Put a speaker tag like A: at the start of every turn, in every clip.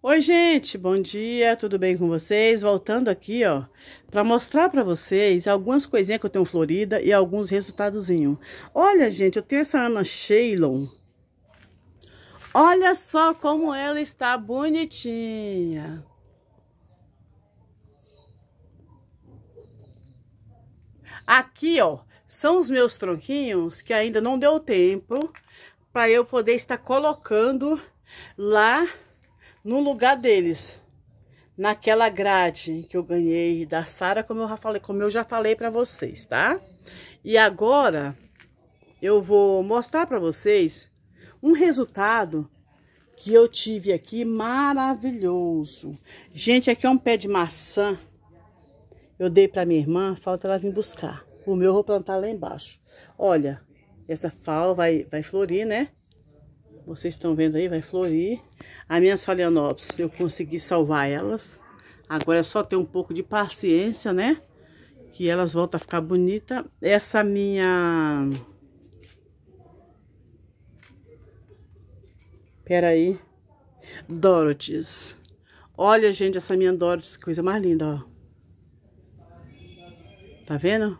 A: Oi, gente, bom dia, tudo bem com vocês? Voltando aqui, ó, para mostrar para vocês algumas coisinhas que eu tenho florida e alguns resultadozinhos. Olha, gente, eu tenho essa Ana Sheilon. Olha só como ela está bonitinha. Aqui, ó, são os meus tronquinhos que ainda não deu tempo para eu poder estar colocando lá no lugar deles, naquela grade que eu ganhei da Sara, como eu já falei, como eu já falei para vocês, tá? E agora eu vou mostrar para vocês um resultado que eu tive aqui maravilhoso. Gente, aqui é um pé de maçã. Eu dei para minha irmã, falta ela vir buscar. O meu eu vou plantar lá embaixo. Olha, essa fal vai, vai florir, né? Vocês estão vendo aí, vai florir. As minhas falianopsis, eu consegui salvar elas. Agora é só ter um pouco de paciência, né? Que elas voltam a ficar bonita. Essa minha... Pera aí. Dorothys. Olha, gente, essa minha Dorothys, coisa mais linda, ó. Tá vendo?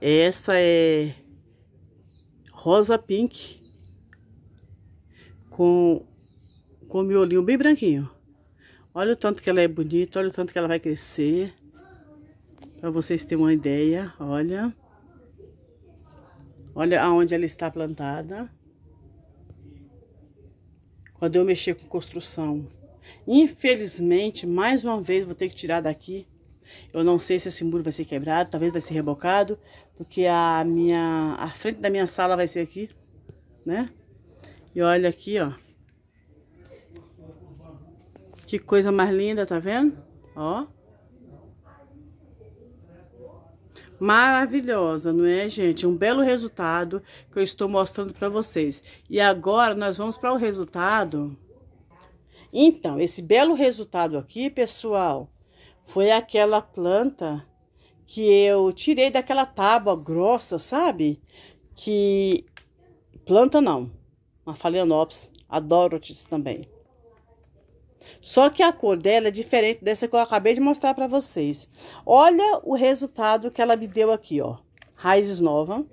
A: Essa é rosa pink com, com o miolinho bem branquinho. Olha o tanto que ela é bonita, olha o tanto que ela vai crescer. Para vocês terem uma ideia, olha. Olha aonde ela está plantada. Quando eu mexer com construção. Infelizmente, mais uma vez, vou ter que tirar daqui. Eu não sei se esse muro vai ser quebrado, talvez vai ser rebocado. Porque a minha... A frente da minha sala vai ser aqui, né? E olha aqui, ó. Que coisa mais linda, tá vendo? Ó. Maravilhosa, não é, gente? Um belo resultado que eu estou mostrando para vocês. E agora nós vamos para o resultado. Então, esse belo resultado aqui, pessoal, foi aquela planta que eu tirei daquela tábua grossa, sabe? Que planta não, uma Phalaenopsis, a Dorotis também. Só que a cor dela é diferente dessa que eu acabei de mostrar para vocês. Olha o resultado que ela me deu aqui, ó. Raízes nova.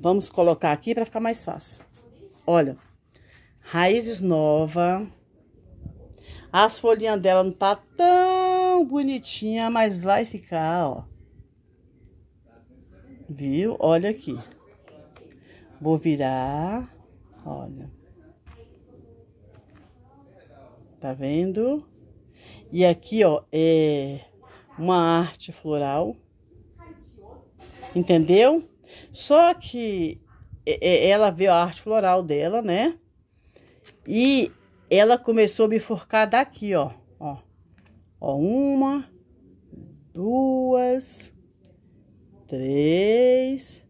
A: Vamos colocar aqui para ficar mais fácil. Olha, raízes nova. As folhinhas dela não tá tão bonitinha, mas vai ficar, ó. Viu? Olha aqui. Vou virar, olha. Tá vendo? E aqui, ó, é uma arte floral. Entendeu? Só que é, é, ela vê a arte floral dela, né? E ela começou a bifurcar daqui, ó. Ó, ó uma, duas, três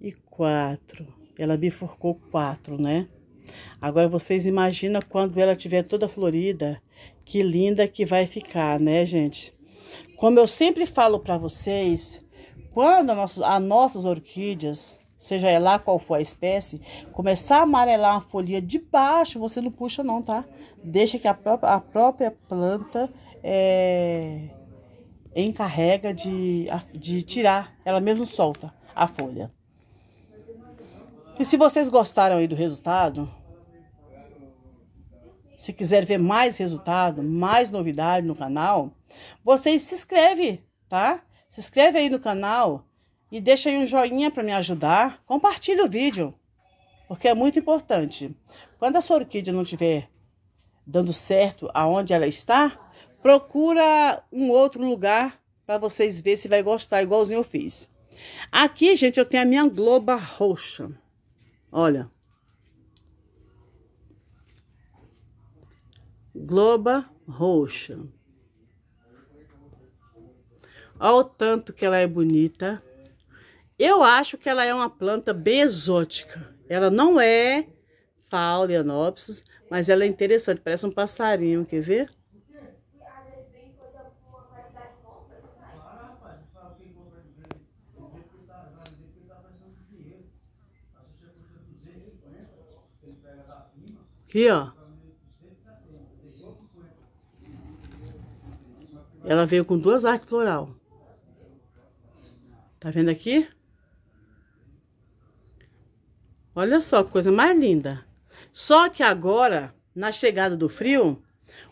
A: e quatro. Ela bifurcou quatro, né? Agora vocês imaginam quando ela tiver toda florida, que linda que vai ficar, né, gente? Como eu sempre falo para vocês, quando as nossas orquídeas, seja lá qual for a espécie, começar a amarelar uma folhinha de baixo, você não puxa não, tá? Deixa que a própria, a própria planta é, encarrega de, de tirar, ela mesmo solta a folha. E se vocês gostaram aí do resultado, se quiser ver mais resultado, mais novidade no canal, vocês se inscreve, tá? Se inscreve aí no canal e deixa aí um joinha para me ajudar. Compartilha o vídeo, porque é muito importante. Quando a sua orquídea não estiver dando certo aonde ela está, procura um outro lugar para vocês ver se vai gostar, igualzinho eu fiz. Aqui, gente, eu tenho a minha globa roxa. Olha. Globa roxa. Olha o tanto que ela é bonita. Eu acho que ela é uma planta bem exótica. Ela não é Faulianopsis, mas ela é interessante, parece um passarinho, quer ver? Aqui, ó. Ela veio com duas artes floral. Tá vendo aqui? Olha só, coisa mais linda. Só que agora, na chegada do frio,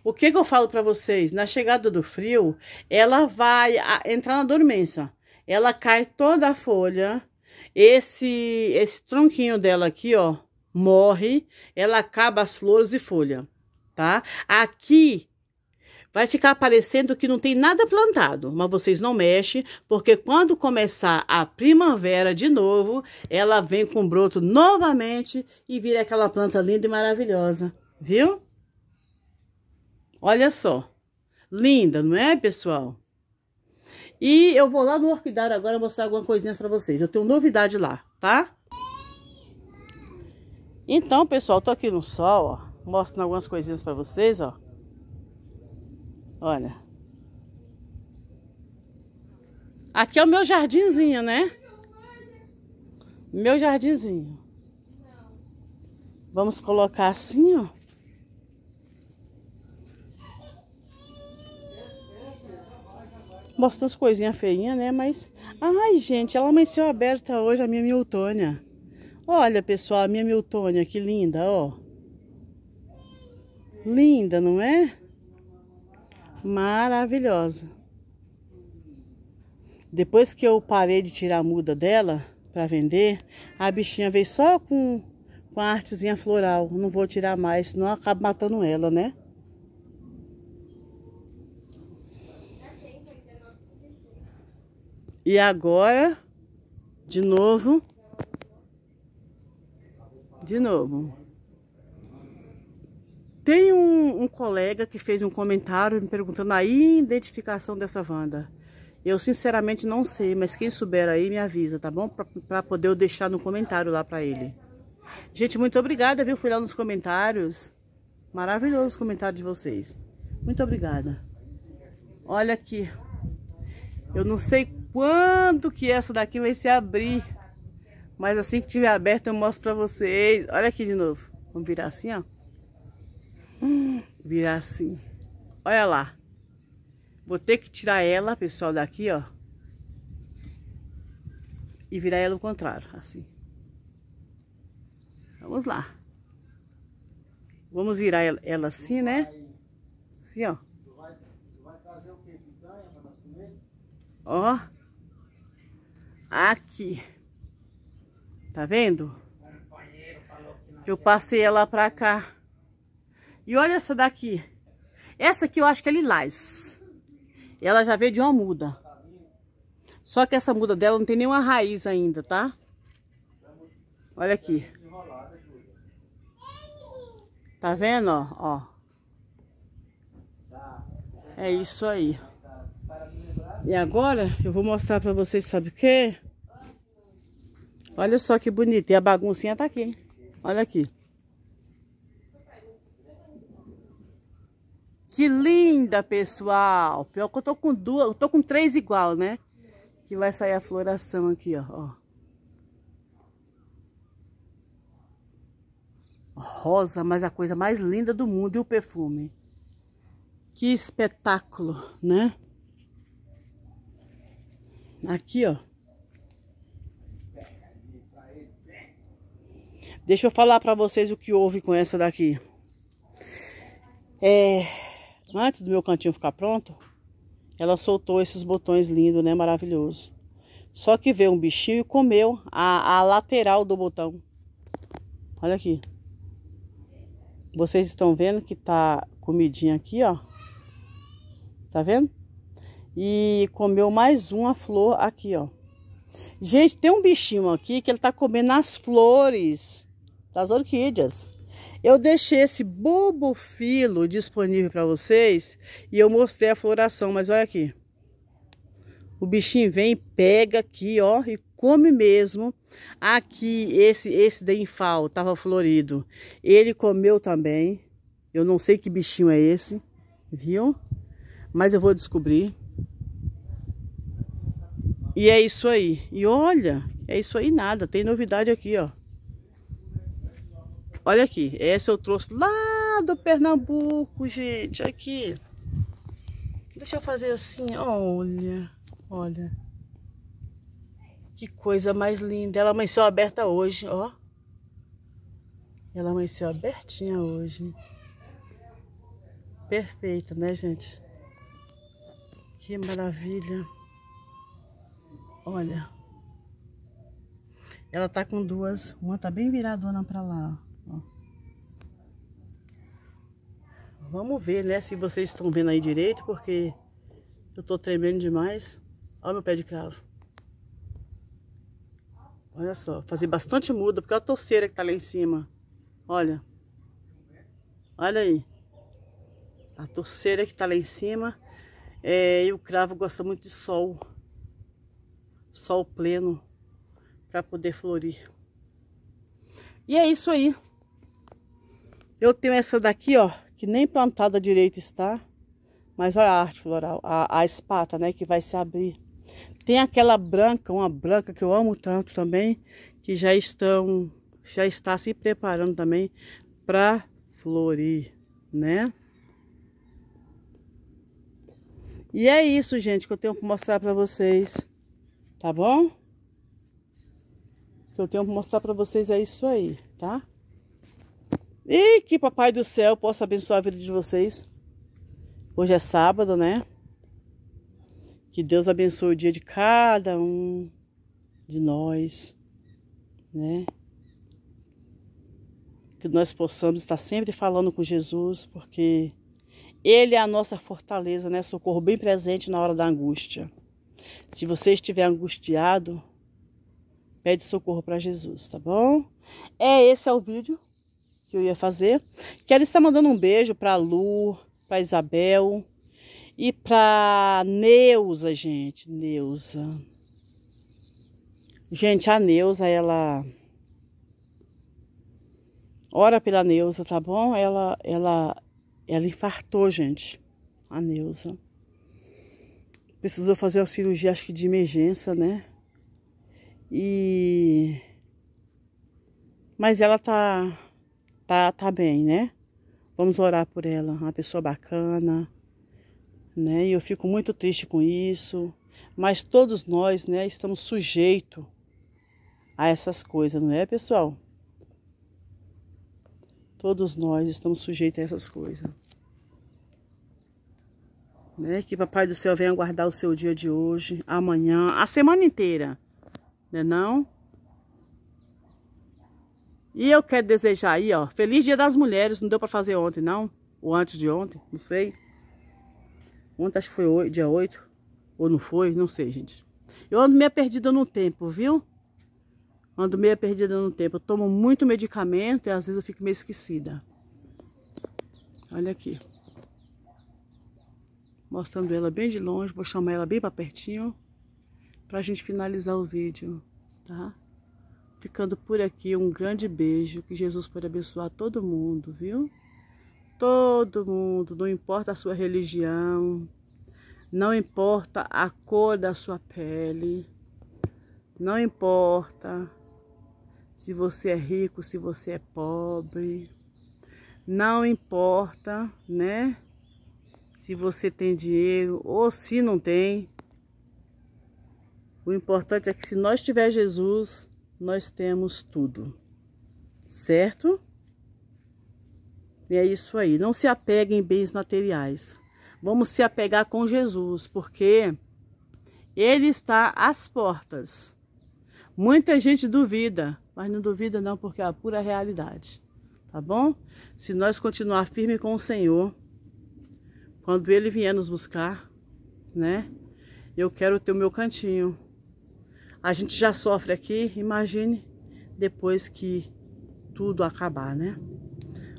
A: o que, que eu falo para vocês? Na chegada do frio, ela vai entrar na dormência. Ela cai toda a folha. Esse, esse tronquinho dela aqui, ó, morre, ela acaba as flores e folha, tá? Aqui vai ficar parecendo que não tem nada plantado, mas vocês não mexem, porque quando começar a primavera de novo, ela vem com broto novamente e vira aquela planta linda e maravilhosa, viu? Olha só, linda, não é, pessoal? E eu vou lá no orquidário agora mostrar alguma coisinha para vocês, eu tenho novidade lá, tá? Então, pessoal, tô aqui no sol, ó, mostrando algumas coisinhas para vocês, ó. Olha. Aqui é o meu jardinzinho, né? Meu jardinzinho. Vamos colocar assim, ó. Mostrando as coisinhas feinhas, né? Mas... Ai, gente, ela amanheceu aberta hoje, a minha Miltônia. Olha, pessoal, a minha Miltônia, que linda, ó. Linda, não é? Maravilhosa. Depois que eu parei de tirar a muda dela para vender, a bichinha veio só com, com a artezinha floral. Não vou tirar mais, senão acaba matando ela, né? E agora, de novo, de novo. Tem um, um, colega que fez um comentário me perguntando a identificação dessa Wanda. Eu sinceramente não sei, mas quem souber aí me avisa, tá bom? Para poder eu deixar no comentário lá para ele. Gente, muito obrigada, viu? Fui lá nos comentários. Maravilhoso os comentários de vocês. Muito obrigada. Olha aqui. Eu não sei quando que essa daqui vai se abrir. Mas assim que tiver aberto eu mostro pra vocês. Olha aqui de novo. Vamos virar assim, ó. Hum, virar assim. Olha lá. Vou ter que tirar ela, pessoal, daqui, ó. E virar ela ao contrário, assim. Vamos lá. Vamos virar ela, ela assim, né? Assim, ó. Ó. Aqui. Tá vendo? Eu passei ela pra cá. E olha essa daqui. Essa aqui eu acho que é lilás. Ela já veio de uma muda. Só que essa muda dela não tem nenhuma raiz ainda, tá? Olha aqui. Tá vendo, ó? É isso aí. E agora eu vou mostrar pra vocês, sabe o quê? Olha só que bonito. E a baguncinha tá aqui, hein? Olha aqui. Que linda, pessoal. Pior que eu tô com duas, eu tô com três igual, né? Que vai sair a floração aqui, ó. ó. Rosa, mas a coisa mais linda do mundo. E o perfume. Que espetáculo, né? Aqui, ó. Deixa eu falar para vocês o que houve com essa daqui. É, antes do meu cantinho ficar pronto, ela soltou esses botões lindos, né? Maravilhoso. Só que veio um bichinho e comeu a, a lateral do botão. Olha aqui. Vocês estão vendo que tá comidinha aqui, ó. Tá vendo? E comeu mais uma flor aqui, ó. Gente, tem um bichinho aqui que ele tá comendo as flores das orquídeas. Eu deixei esse bobo filo disponível para vocês e eu mostrei a floração, mas olha aqui. O bichinho vem, pega aqui, ó, e come mesmo. Aqui, esse, esse denfal tava florido. Ele comeu também. Eu não sei que bichinho é esse, viu? Mas eu vou descobrir. E é isso aí. E olha, é isso aí nada. Tem novidade aqui, ó. Olha aqui, essa eu trouxe lá do Pernambuco, gente, aqui. Deixa eu fazer assim, olha, olha. Que coisa mais linda. Ela amanheceu aberta hoje, ó. Ela amanheceu abertinha hoje. Perfeita, né, gente? Que maravilha. Olha. Ela tá com duas. Uma tá bem viradona pra lá, ó. Vamos ver, né, se vocês estão vendo aí direito, porque eu tô tremendo demais. Olha meu pé de cravo. Olha só, fazer bastante muda, porque a torceira que tá lá em cima. Olha. Olha aí. A torceira que tá lá em cima. É, e o cravo gosta muito de sol. Sol pleno. para poder florir. E é isso aí. Eu tenho essa daqui, ó que nem plantada direito está. Mas olha a arte floral, a, a espata, né, que vai se abrir. Tem aquela branca, uma branca que eu amo tanto também, que já estão, já está se preparando também para florir, né? E é isso, gente, que eu tenho para mostrar para vocês, tá bom? Que eu tenho para mostrar para vocês é isso aí, tá? E que papai do céu possa abençoar a vida de vocês. Hoje é sábado, né? Que Deus abençoe o dia de cada um de nós, né? Que nós possamos estar sempre falando com Jesus, porque Ele é a nossa fortaleza, né? Socorro bem presente na hora da angústia. Se você estiver angustiado, pede socorro para Jesus, tá bom? É, esse é o vídeo que eu ia fazer. Quero estar mandando um beijo para Lu, para Isabel e para Neuza, gente. Neuza. Gente, a Neuza, ela ora pela Neuza, tá bom? Ela ela ela infartou, gente. A Neuza precisou fazer uma cirurgia acho que de emergência, né? E mas ela tá tá, tá bem, né? Vamos orar por ela, uma pessoa bacana, né? E eu fico muito triste com isso, mas todos nós, né, estamos sujeitos a essas coisas, não é, pessoal? Todos nós estamos sujeitos a essas coisas. Né? Que Papai do Céu venha guardar o seu dia de hoje, amanhã, a semana inteira, né não? E eu quero desejar aí, ó, feliz dia das mulheres, não deu para fazer ontem não, ou antes de ontem, não sei. Ontem acho que foi dia 8, ou não foi, não sei, gente. Eu ando meio perdida no tempo, viu? Ando meio perdida no tempo. Eu tomo muito medicamento e às vezes eu fico meio esquecida. Olha aqui. Mostrando ela bem de longe, vou chamar ela bem para pertinho pra gente finalizar o vídeo, tá? ficando por aqui. Um grande beijo. Que Jesus pode abençoar todo mundo, viu? Todo mundo, não importa a sua religião, não importa a cor da sua pele, não importa se você é rico, se você é pobre, não importa, né? Se você tem dinheiro ou se não tem. O importante é que se nós tiver Jesus, nós temos tudo, certo? E é isso aí. Não se apeguem em bens materiais. Vamos se apegar com Jesus, porque ele está às portas. Muita gente duvida, mas não duvida não, porque é a pura realidade. Tá bom? Se nós continuar firme com o Senhor, quando ele vier nos buscar, né? Eu quero ter o meu cantinho a gente já sofre aqui, imagine depois que tudo acabar, né?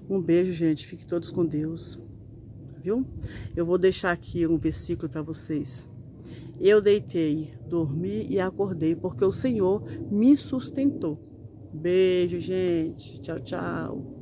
A: Um beijo, gente. Fiquem todos com Deus. Viu? Eu vou deixar aqui um versículo para vocês. Eu deitei, dormi e acordei, porque o Senhor me sustentou. Beijo, gente. Tchau, tchau.